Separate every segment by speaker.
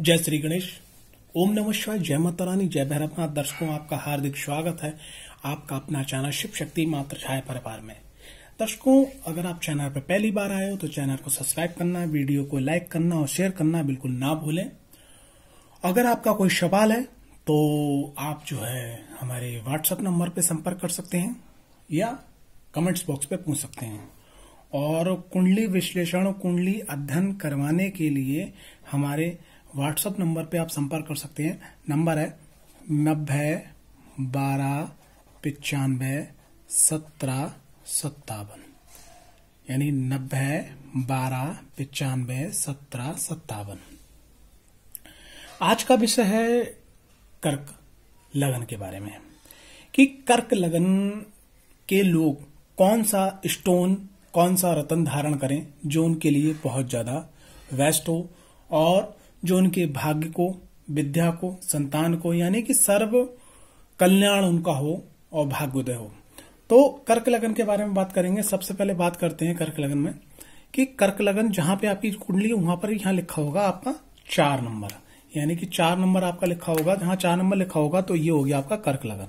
Speaker 1: जय श्री गणेश ओम नमः शिवाय जय माता रानी जय भैरवनाथ दर्शकों आपका हार्दिक स्वागत है आपका अपना चैनल शिव शक्ति मात्र छाया परिवार में दर्शकों अगर आप चैनल पर पहली बार आए हो तो चैनल को सब्सक्राइब करना वीडियो को लाइक करना और शेयर करना बिल्कुल ना भूलें अगर आपका कोई सवाल है तो आप जो है हमारे व्हाट्सएप नंबर पर संपर्क कर सकते हैं या कमेंट्स बॉक्स पर पूछ सकते हैं और कुंडली विश्लेषण कुंडली अध्ययन करवाने के लिए हमारे व्हाट्सएप नंबर पे आप संपर्क कर सकते हैं नंबर है नब्बे बारह पचानबे सत्रह सत्तावन यानी नब्बे बारह पचानबे सत्रह सत्तावन आज का विषय है कर्क लगन के बारे में कि कर्क लगन के लोग कौन सा स्टोन कौन सा रतन धारण करें जो उनके लिए बहुत ज्यादा वेस्ट हो और जो उनके भाग्य को विद्या को संतान को यानी कि सर्व कल्याण उनका हो और भाग्योदय हो तो कर्क लगन के बारे में बात करेंगे सबसे पहले बात करते हैं कर्क लगन में कि कर्क लगन जहां पे आपकी कुंडली वहां पर यहां लिखा होगा आपका चार नंबर यानी कि चार नंबर आपका लिखा होगा जहां चार नंबर लिखा होगा तो ये हो गया आपका कर्क लगन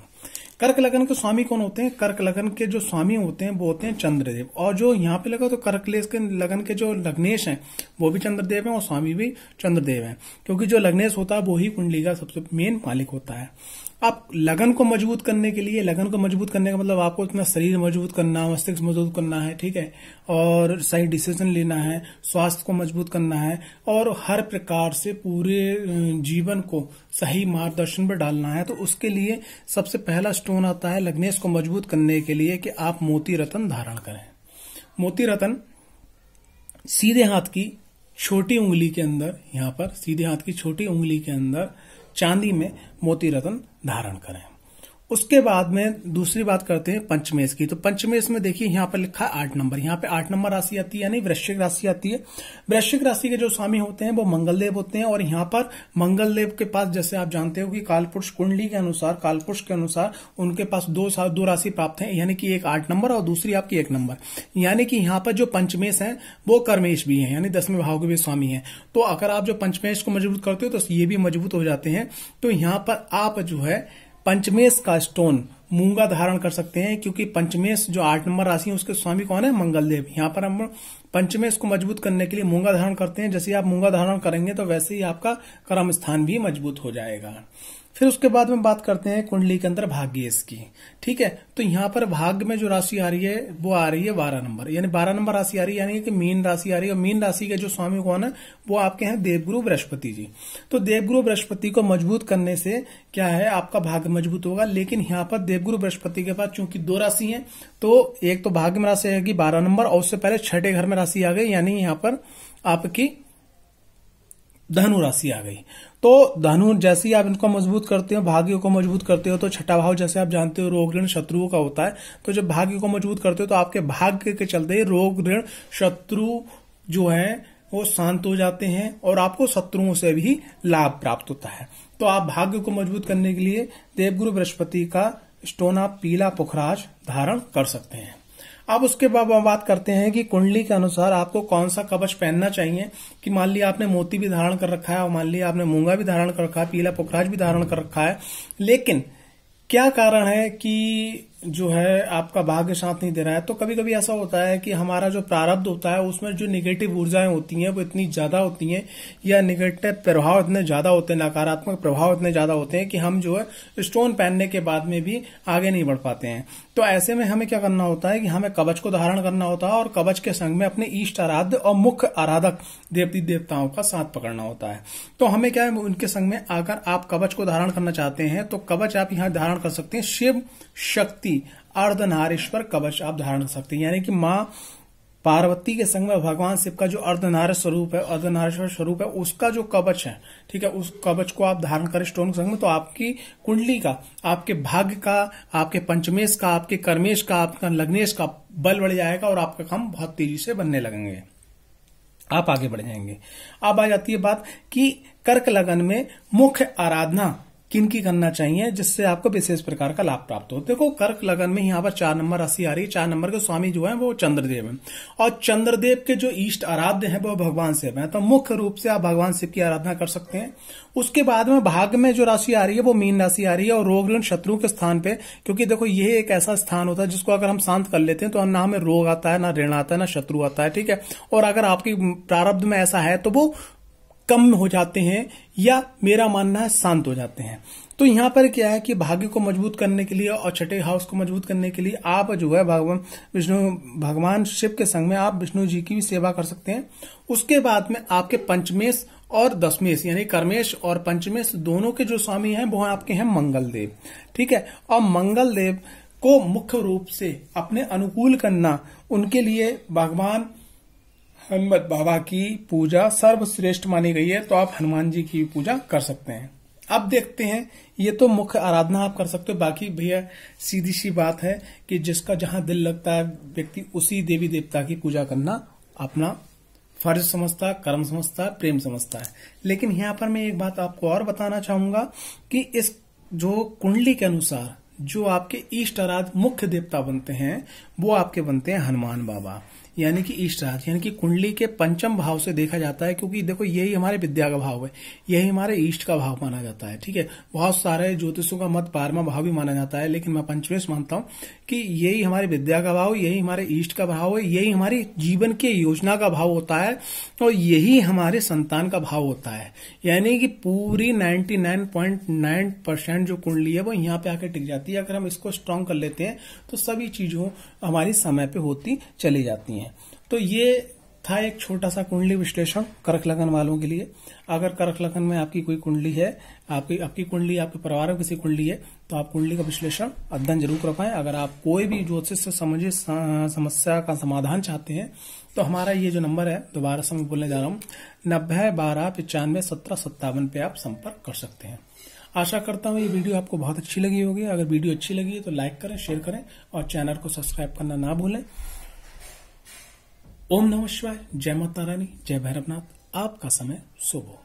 Speaker 1: कर्क लगन के स्वामी कौन होते हैं कर्क लगन के जो स्वामी होते हैं वो होते हैं चंद्रदेव और जो यहाँ पे लगा तो कर्क के लगन के जो लग्नेश हैं वो भी चंद्रदेव हैं और स्वामी भी चंद्रदेव हैं क्योंकि जो लग्नेश होता है वो ही कुंडली का सबसे मेन मालिक होता है आप लगन को मजबूत करने के लिए लगन को मजबूत करने का मतलब आपको अपना शरीर मजबूत करना मस्तिष्क मजबूत करना है ठीक है और सही डिसीजन लेना है स्वास्थ्य को मजबूत करना है और हर प्रकार से पूरे जीवन को सही मार्गदर्शन पर डालना है तो उसके लिए सबसे पहला स्टोन आता है लग्नेश को मजबूत करने के लिए कि आप मोती रतन धारण करें मोती रतन सीधे हाथ की छोटी उंगली के अंदर यहां पर सीधे हाथ की छोटी उंगली के अंदर चांदी में मोती रतन धारण करें उसके बाद में दूसरी बात करते हैं पंचमेश की तो पंचमेश में देखिए यहाँ पर लिखा है आठ नंबर यहाँ पे आठ नंबर राशि आती है यानी वृश्चिक राशि आती है वृश्चिक राशि के जो स्वामी होते हैं वो मंगलदेव होते हैं और यहाँ पर मंगलदेव के पास जैसे आप जानते हो कि कालपुरुष कुंडली के अनुसार कालपुरुष के अनुसार उनके पास दो दो राशि प्राप्त है यानी कि एक आठ नंबर और दूसरी आपकी एक नंबर यानी कि यहाँ पर जो पंचमेश है वो कर्मेश भी है यानी दसवें भाव के भी स्वामी है तो अगर आप जो पंचमेश को मजबूत करते हो तो ये भी मजबूत हो जाते हैं तो यहाँ पर आप जो है पंचमेश का स्टोन मूंगा धारण कर सकते हैं क्योंकि पंचमेश जो आठ नंबर राशि है उसके स्वामी कौन है मंगलदेव यहाँ पर हम पंचमेश को मजबूत करने के लिए मूंगा धारण करते हैं जैसे आप मूंगा धारण करेंगे तो वैसे ही आपका कर्म स्थान भी मजबूत हो जाएगा फिर उसके बाद में बात करते हैं कुंडली के अंदर भाग्य इसकी ठीक है तो यहाँ पर भाग्य में जो राशि आ रही है वो आ रही है बारह नंबर यानी बारह नंबर राशि आ रही है यानी कि मीन राशि आ रही है और मीन राशि के जो स्वामी कौन है वो आपके हैं देवगुरु बृहस्पति जी तो देवगुरु बृहस्पति को मजबूत करने से क्या है आपका भाग्य मजबूत होगा लेकिन यहाँ पर देवगुरु बृहस्पति के पास चूंकि दो राशि है तो एक तो भाग्य में राशि आएगी बारह नंबर और उससे पहले छठे घर में राशि आ गई यानी यहाँ पर आपकी धनु राशि आ गई तो धनु जैसे ही आप इनको मजबूत करते हो भाग्य को मजबूत करते हो तो छठा भाव जैसे आप जानते हो रोग ऋण शत्रुओं का होता है तो जब भाग्य को मजबूत करते हो तो आपके भाग्य के चलते रोग ऋण शत्रु जो है वो शांत हो जाते हैं और आपको शत्रुओं से भी लाभ प्राप्त होता है तो आप भाग्य को मजबूत करने के लिए देवगुरु बृहस्पति का स्टोना पीला पुखराज धारण कर सकते हैं अब उसके बाद हम बात करते हैं कि कुंडली के अनुसार आपको कौन सा कवच पहनना चाहिए कि मान लिया आपने मोती भी धारण कर रखा है और मान लिया आपने मूंगा भी धारण कर रखा है पीला पुखराज भी धारण कर रखा है लेकिन क्या कारण है कि जो है आपका भाग्य साथ नहीं दे रहा है तो कभी कभी ऐसा होता है कि हमारा जो प्रारब्ध होता है उसमें जो निगेटिव ऊर्जाएं होती हैं वो इतनी ज्यादा होती हैं या निगेटिव प्रभाव इतने ज्यादा होते हैं नकारात्मक प्रभाव इतने ज्यादा होते हैं कि हम जो है स्टोन पहनने के बाद में भी आगे नहीं बढ़ पाते हैं तो ऐसे में हमें क्या करना होता है कि हमें कवच को धारण करना होता है और कवच के संग में अपने ईष्ट आराध्य और मुख्य आराधक देवती देवताओं का साथ पकड़ना होता है तो हमें क्या है उनके संग में अगर आप कवच को धारण करना चाहते हैं तो कवच आप यहाँ धारण कर सकते हैं शिव शक्ति अर्धनारेश्वर कवच आप धारण कर सकते हैं यानी कि माँ पार्वती के संग में भगवान शिव का जो अर्धनार स्वरूप है अर्धनारेश्वर स्वरूप है उसका जो कवच है ठीक है उस कवच को आप धारण करें स्टोन के संग में तो आपकी कुंडली का आपके भाग्य का आपके पंचमेश का आपके कर्मेश का आपका लग्नेश का बल बढ़ जाएगा और आपका काम बहुत तेजी से बनने लगेंगे आप आगे बढ़ जाएंगे अब आ जाती है बात कि कर्क लगन में मुख्य आराधना किन की करना चाहिए जिससे आपको विशेष प्रकार का लाभ प्राप्त हो देखो कर्क लगन में यहाँ पर चार नंबर राशि आ रही है चार नंबर के स्वामी जो है वो चंद्रदेव है और चंद्रदेव के जो ईष्ट आराध्य है वो भगवान शिव है तो मुख्य रूप से आप भगवान शिव की आराधना कर सकते हैं उसके बाद में भाग में जो राशि आ रही है वो मीन राशि आ रही है और रोग ऋण शत्रु के स्थान पे क्योंकि देखो ये एक ऐसा स्थान होता है जिसको अगर हम शांत कर लेते हैं तो ना हमें रोग आता है ना ऋण आता है ना शत्रु आता है ठीक है और अगर आपकी प्रारब्ध में ऐसा है तो वो कम हो जाते हैं या मेरा मानना है शांत हो जाते हैं तो यहां पर क्या है कि भाग्य को मजबूत करने के लिए और छठे हाउस को मजबूत करने के लिए आप जो है भगवान विष्णु भगवान शिव के संग में आप विष्णु जी की भी सेवा कर सकते हैं उसके बाद में आपके पंचमेश और दसमेश यानी कर्मेश और पंचमेश दोनों के जो स्वामी हैं वो आपके हैं देव ठीक है और मंगलदेव को मुख्य रूप से अपने अनुकूल करना उनके लिए भगवान हनुमत बाबा की पूजा सर्वश्रेष्ठ मानी गई है तो आप हनुमान जी की पूजा कर सकते हैं अब देखते हैं ये तो मुख्य आराधना आप कर सकते हो बाकी भैया सीधी सी बात है कि जिसका जहां दिल लगता है व्यक्ति उसी देवी देवता की पूजा करना अपना फर्ज समझता कर्म समझता प्रेम समझता है लेकिन यहां पर मैं एक बात आपको और बताना चाहूंगा कि इस जो कुंडली के अनुसार जो आपके इष्ट आराध मुख्य देवता बनते हैं वो आपके बनते हैं हनुमान बाबा यानी कि ईष्ट राज यानी कि कुंडली के पंचम भाव से देखा जाता है क्योंकि देखो यही हमारे विद्या का भाव है यही हमारे ईष्ट का भाव माना जाता है ठीक है बहुत सारे ज्योतिषों का मत बारवा भाव भी माना जाता है लेकिन मैं पंचमेश मानता हूं कि यही हमारे विद्या का भाव यही हमारे ईष्ट का भाव है यही हमारे जीवन के योजना का भाव होता है और यही हमारे संतान का भाव होता है यानी कि पूरी नाइन्टी परसेंट जो कुंडली है वो यहाँ पे आकर टिक जाती है अगर हम इसको स्ट्रांग कर लेते हैं तो सभी चीजों हमारी समय पर होती चली जाती है हैं तो ये था एक छोटा सा कुंडली विश्लेषण करक लगन वालों के लिए अगर करक लगन में आपकी कोई कुंडली है आपकी आपकी कुंडली आपके परिवार में किसी कुंडली है तो आप कुंडली का विश्लेषण अध्ययन जरूर कर पाए अगर आप कोई भी ज्योतिष से समझे समस्या का समाधान चाहते हैं तो हमारा ये जो नंबर है दोबारा से मैं बोलने जा रहा हूँ नब्बे बारह पचानवे सत्रह सत्तावन पे आप संपर्क कर सकते हैं आशा करता हूँ ये वीडियो आपको बहुत अच्छी लगी होगी अगर वीडियो अच्छी लगी है तो लाइक करें शेयर करें और चैनल को सब्सक्राइब करना ना भूलें ओम नमः शिवाय जय माता रानी जय भैरवनाथ आपका समय सुबह हो